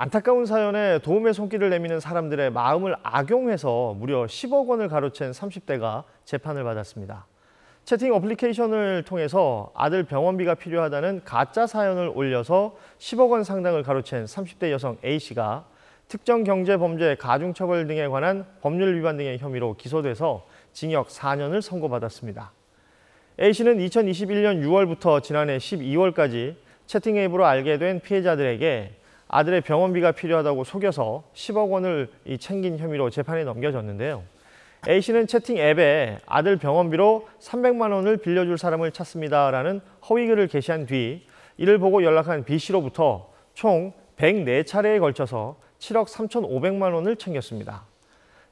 안타까운 사연에 도움의 손길을 내미는 사람들의 마음을 악용해서 무려 10억 원을 가로챈 30대가 재판을 받았습니다. 채팅 어플리케이션을 통해서 아들 병원비가 필요하다는 가짜 사연을 올려서 10억 원 상당을 가로챈 30대 여성 A씨가 특정 경제범죄 가중처벌 등에 관한 법률 위반 등의 혐의로 기소돼서 징역 4년을 선고받았습니다. A씨는 2021년 6월부터 지난해 12월까지 채팅 앱으로 알게 된 피해자들에게 아들의 병원비가 필요하다고 속여서 10억 원을 챙긴 혐의로 재판에 넘겨졌는데요. A씨는 채팅 앱에 아들 병원비로 300만 원을 빌려줄 사람을 찾습니다라는 허위글을 게시한 뒤 이를 보고 연락한 B씨로부터 총 104차례에 걸쳐서 7억 3,500만 원을 챙겼습니다.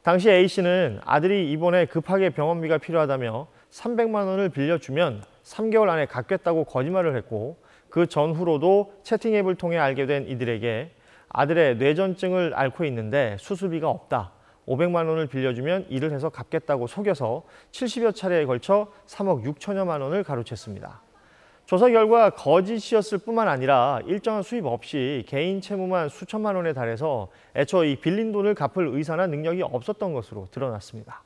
당시 A씨는 아들이 이번에 급하게 병원비가 필요하다며 300만 원을 빌려주면 3개월 안에 갚겠다고 거짓말을 했고 그 전후로도 채팅 앱을 통해 알게 된 이들에게 아들의 뇌전증을 앓고 있는데 수수비가 없다. 500만 원을 빌려주면 일을 해서 갚겠다고 속여서 70여 차례에 걸쳐 3억 6천여만 원을 가로챘습니다. 조사 결과 거짓이었을 뿐만 아니라 일정한 수입 없이 개인 채무만 수천만 원에 달해서 애초 이 빌린 돈을 갚을 의사나 능력이 없었던 것으로 드러났습니다.